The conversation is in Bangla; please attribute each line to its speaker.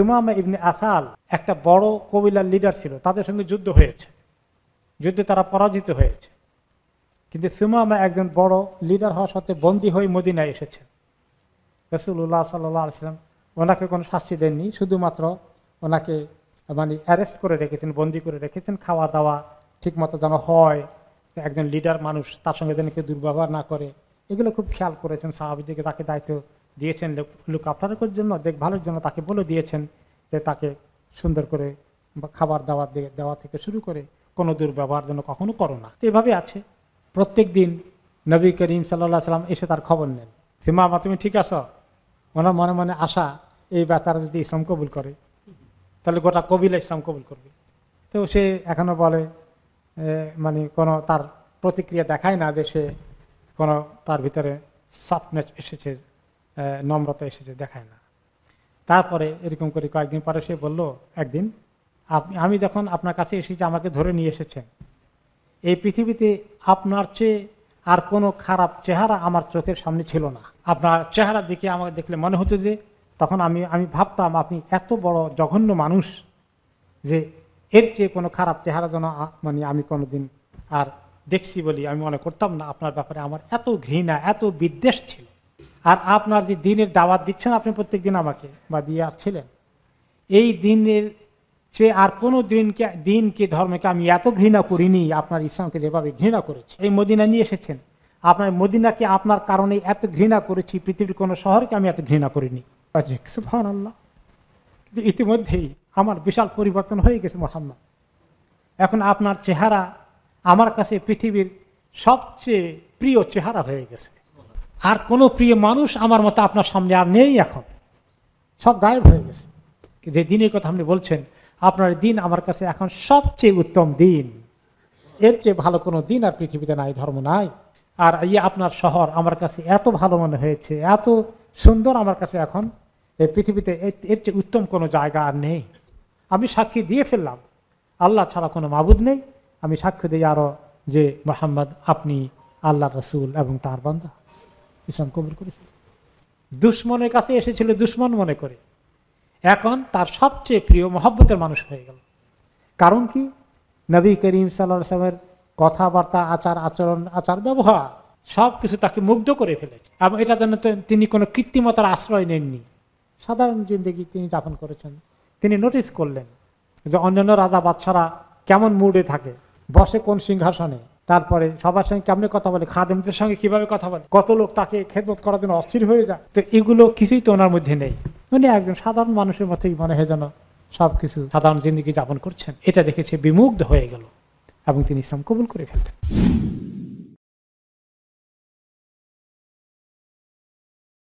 Speaker 1: সুমামা ইবনে আসাল একটা বড় কবিলার লিডার ছিল তাদের সঙ্গে যুদ্ধ হয়েছে যুদ্ধে তারা পরাজিত হয়েছে কিন্তু সুমামা একজন বড় লিডার হওয়া সত্ত্বে বন্দী হয়ে মদিনায় এসেছে রসুল্লাহ সাল্লাহ আসলাম ওনাকে কোনো শাস্তি দেননি শুধুমাত্র ওনাকে মানে অ্যারেস্ট করে রেখেছেন বন্দি করে রেখেছেন খাওয়া দাওয়া ঠিকমতো যেন হয় একজন লিডার মানুষ তার সঙ্গে যেন কেউ দুর্ব্যবহার না করে এগুলো খুব খেয়াল করেছেন স্বাভাবিক তাকে দায়িত্ব দিয়েছেন লুক আফটারের জন্য দেখভালের জন্য তাকে বলে দিয়েছেন যে তাকে সুন্দর করে খাবার দাওয়া দেওয়া থেকে শুরু করে কোনো দুর্ব্যবহার যেন কখনো করো না তো এভাবে আছে প্রত্যেক দিন নবী করিম সাল্লা সাল্লাম এসে তার খবর নেন সীমা মা তুমি ঠিক আছো ওনার মনে মনে আশা এই বেচারা যদি ইসলাম কবুল করে তাহলে গোটা কবিলা ইসলাম কবুল করবে তো সে এখনও বলে মানে কোনো তার প্রতিক্রিয়া দেখায় না যে সে কোনো তার ভিতরে সফটনেস এসেছে নম্রতা এসেছে দেখায় না তারপরে এরকম করে কয়েকদিন পরে সে বলল একদিন আমি যখন আপনার কাছে এসেছি আমাকে ধরে নিয়ে এসেছেন এই পৃথিবীতে আপনার চেয়ে আর কোনো খারাপ চেহারা আমার চোখের সামনে ছিল না আপনার চেহারা দেখে আমাকে দেখলে মনে হতো যে তখন আমি আমি ভাবতাম আপনি এত বড় জঘন্য মানুষ যে এর চেয়ে কোনো খারাপ চেহারা যেন মানে আমি কোনো দিন আর দেখছি বলি আমি মনে করতাম না আপনার ব্যাপারে আমার এত ঘৃণা এত বিদ্বেষ ছিল আর আপনার যে দিনের দাওয়াত দিচ্ছেন আপনি প্রত্যেক দিন আমাকে বা দিয়ে আসছিলেন এই দিনের সে আর কোনো দিনকে দিনকে ধর্মকে আমি এত ঘৃণা করিনি আপনার ইসলামকে যেভাবে ঘৃণা করেছি এই মদিনা নিয়ে এসেছেন আপনার মদিনাকে আপনার কারণে এত ঘৃণা করেছি পৃথিবীর কোনো শহরকে আমি এত ঘৃণা করিনি আল্লাহ আচ্ছা, কিন্তু ইতিমধ্যেই আমার বিশাল পরিবর্তন হয়ে গেছে মোহাম্মদ এখন আপনার চেহারা আমার কাছে পৃথিবীর সবচেয়ে প্রিয় চেহারা হয়ে গেছে আর কোনো প্রিয় মানুষ আমার মতো আপনার সামনে আর নেই এখন সব গায়েব হয়ে গেছে যে দিনের কথা আপনি বলছেন আপনার দিন আমার কাছে এখন সবচেয়ে উত্তম দিন এর চেয়ে ভালো কোনো দিন আর পৃথিবীতে নাই ধর্ম নাই আর ইয়ে আপনার শহর আমার কাছে এত ভালো মনে হয়েছে এত সুন্দর আমার কাছে এখন এই পৃথিবীতে এর চেয়ে উত্তম কোনো জায়গা আর নেই আমি সাক্ষী দিয়ে ফেললাম আল্লাহ ছাড়া কোনো মাবুদ নেই আমি সাক্ষী দিই আরও যে মোহাম্মদ আপনি আল্লাহ রসুল এবং তার বন্ধু ইসলাম কবুল করেছিল দুশ্মনের কাছে এসেছিল দুশ্মন মনে করে এখন তার সবচেয়ে প্রিয় মহব্বতের মানুষ হয়ে গেল কারণ কি নবী করিম সাল্লামের কথাবার্তা আচার আচরণ আচার ব্যবহার সব কিছু তাকে মুগ্ধ করে ফেলেছে এবং এটা জন্য তিনি কোনো কৃত্রিমতার আশ্রয় নেননি সাধারণ জিন্দগি তিনি যাপন করেছেন তিনি নোটিস করলেন যে অন্যান্য রাজা বাচ্চারা কেমন মুডে থাকে বসে কোন সিংহাসনে তারপরে সবার সঙ্গে কেমনে কথা বলে খাদেমদের সঙ্গে কিভাবে কথা বলে কত লোক তাকে খেদমত করার জন্য অস্থির হয়ে যায় তো এগুলো কিছুই তো ওনার মধ্যে নেই উনি একজন সাধারণ মানুষের মতোই মনে হয় যেন সব কিছু সাধারণ জিন্দিগি যাপন করছেন এটা দেখেছে বিমুগ্ধ হয়ে গেল এবং তিনি ইসলাম কবুল করে ফেলতেন